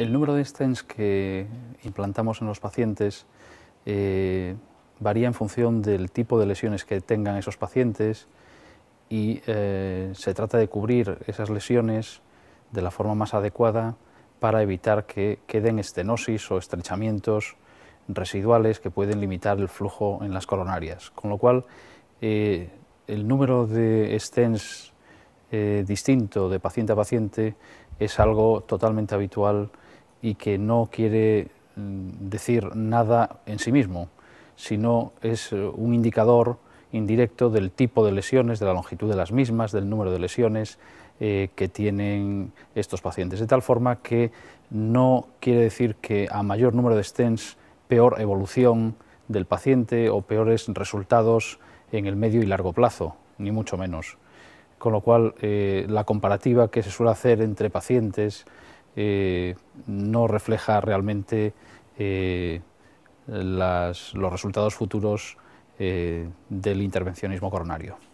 El número de stents que implantamos en los pacientes eh, varía en función del tipo de lesiones que tengan esos pacientes y eh, se trata de cubrir esas lesiones de la forma más adecuada para evitar que queden estenosis o estrechamientos residuales que pueden limitar el flujo en las coronarias. Con lo cual, eh, el número de stents distinto de paciente a paciente es algo totalmente habitual y que no quiere mm, decir nada en sí mismo, sino es eh, un indicador indirecto del tipo de lesiones, de la longitud de las mismas, del número de lesiones eh, que tienen estos pacientes, de tal forma que no quiere decir que a mayor número de stents, peor evolución del paciente o peores resultados en el medio y largo plazo, ni mucho menos. Con lo cual, eh, la comparativa que se suele hacer entre pacientes eh, no refleja realmente eh, los resultados futuros eh, del intervencionismo coronario.